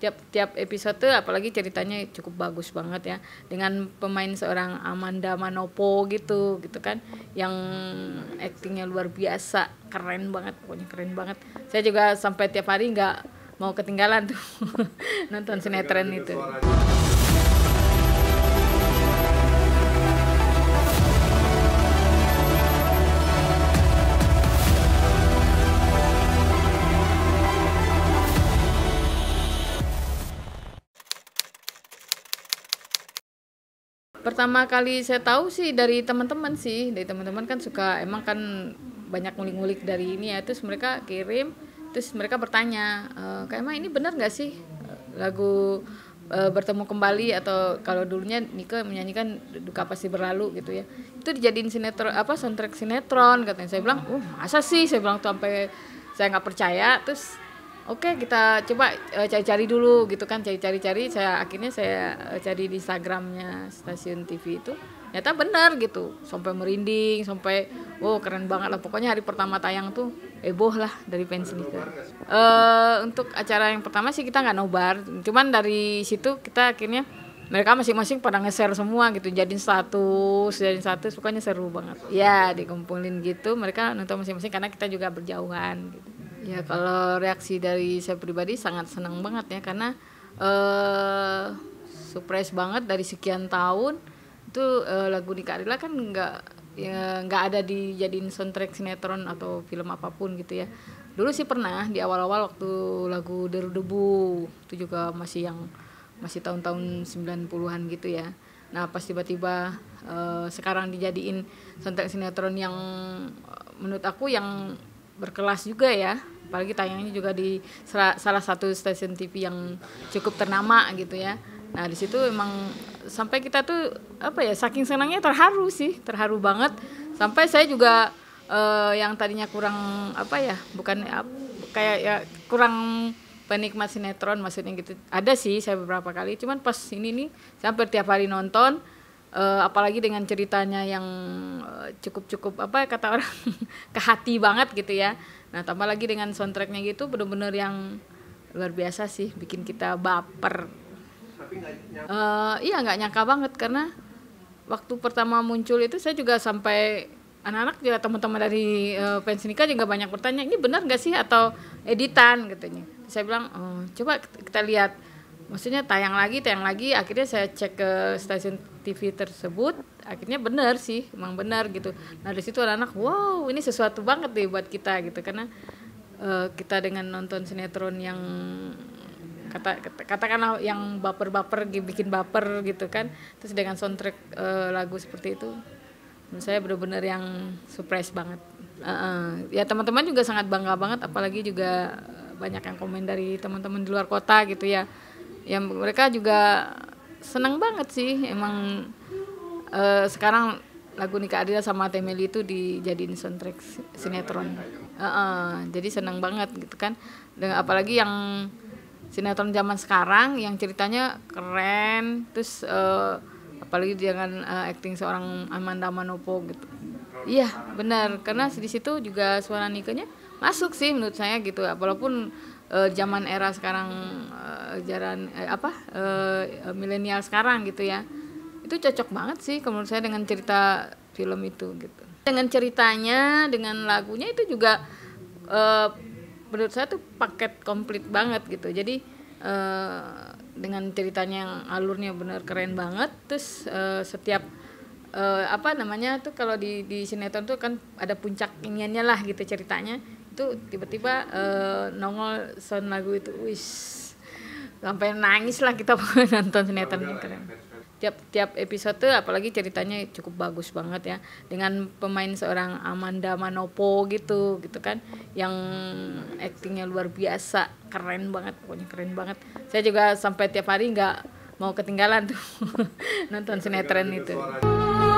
tiap tiap episode apalagi ceritanya cukup bagus banget ya dengan pemain seorang Amanda Manopo gitu gitu kan yang aktingnya luar biasa keren banget pokoknya keren banget saya juga sampai tiap hari nggak mau ketinggalan tuh nonton sinetron itu. Suaranya. pertama kali saya tahu sih dari teman-teman sih dari teman-teman kan suka emang kan banyak ngulik-ngulik dari ini ya terus mereka kirim terus mereka bertanya e, eh, kayak emang ini benar nggak sih eh, lagu e, bertemu kembali atau kalau dulunya Nike menyanyikan duka pasti berlalu gitu ya itu dijadiin sinetron apa soundtrack sinetron katanya saya bilang uh masa sih saya bilang tuh sampai saya nggak percaya terus Oke, kita coba eh, cari-cari uh, dulu gitu kan, cari-cari-cari. Saya akhirnya saya uh, cari di Instagramnya stasiun TV itu, ternyata benar gitu, sampai merinding, sampai wow keren banget lah. Pokoknya hari pertama tayang tuh heboh lah dari fans ini. Uh, untuk acara yang pertama sih kita nggak nobar, cuman dari situ kita akhirnya mereka masing-masing pada nge-share semua gitu jadiin satu, jadiin satu, pokoknya seru banget ya dikumpulin gitu mereka nonton masing-masing karena kita juga berjauhan gitu Ya kalau reaksi dari saya pribadi sangat senang banget ya karena uh, surprise banget dari sekian tahun itu uh, lagu Nika Arila kan nggak ya nggak ada dijadiin soundtrack sinetron atau film apapun gitu ya dulu sih pernah di awal-awal waktu lagu Deru Debu itu juga masih yang masih tahun-tahun 90-an gitu ya nah pas tiba-tiba uh, sekarang dijadiin soundtrack sinetron yang menurut aku yang berkelas juga ya apalagi tayangnya juga di salah satu stasiun TV yang cukup ternama gitu ya nah di situ emang sampai kita tuh apa ya saking senangnya terharu sih terharu banget sampai saya juga uh, yang tadinya kurang apa ya bukan kayak ya kurang penikmat sinetron maksudnya gitu ada sih saya beberapa kali cuman pas ini nih sampai hampir tiap hari nonton uh, apalagi dengan ceritanya yang eh, cukup-cukup uh, apa ya kata orang kehati banget gitu ya. Nah, tambah lagi dengan soundtracknya gitu bener-bener yang luar biasa sih bikin kita baper. Uh, iya nggak nyangka banget karena waktu pertama muncul itu saya juga sampai anak-anak juga teman-teman dari uh, fans juga banyak bertanya ini benar nggak sih atau editan katanya. Gitu saya bilang oh, coba kita lihat maksudnya tayang lagi tayang lagi akhirnya saya cek ke stasiun TV tersebut akhirnya benar sih emang benar gitu nah dari situ anak-anak wow ini sesuatu banget deh buat kita gitu karena uh, kita dengan nonton sinetron yang kata, kata katakanlah yang baper-baper bikin baper gitu kan terus dengan soundtrack uh, lagu seperti itu menurut saya benar-benar yang surprise banget uh, uh. ya teman-teman juga sangat bangga banget apalagi juga eh, banyak yang komen dari teman-teman di luar kota gitu ya ya mereka juga senang banget sih emang uh, sekarang lagu Nikah Adila sama Temeli itu dijadiin soundtrack sinetron. Uh, uh, jadi senang banget gitu kan. dengan apalagi yang sinetron zaman sekarang yang ceritanya keren, terus uh, apalagi dengan uh, acting seorang Amanda Manopo gitu. Iya benar karena di situ juga suara Nikahnya masuk sih menurut saya gitu. Walaupun uh, zaman era sekarang ajaran eh, apa eh, milenial sekarang gitu ya itu cocok banget sih kalau menurut saya dengan cerita film itu gitu dengan ceritanya dengan lagunya itu juga eh, menurut saya tuh paket komplit banget gitu jadi eh, dengan ceritanya yang alurnya benar keren banget terus eh, setiap eh, apa namanya tuh kalau di di sinetron tuh kan ada puncak iniannya lah gitu ceritanya itu tiba-tiba uh, nongol sound lagu itu wis sampai nangis lah kita nonton sinetron keren tiap tiap episode apalagi ceritanya cukup bagus banget ya dengan pemain seorang Amanda Manopo gitu gitu kan yang aktingnya luar biasa keren banget pokoknya keren banget saya juga sampai tiap hari nggak mau ketinggalan tuh nonton iya, sinetron itu. Suaranya.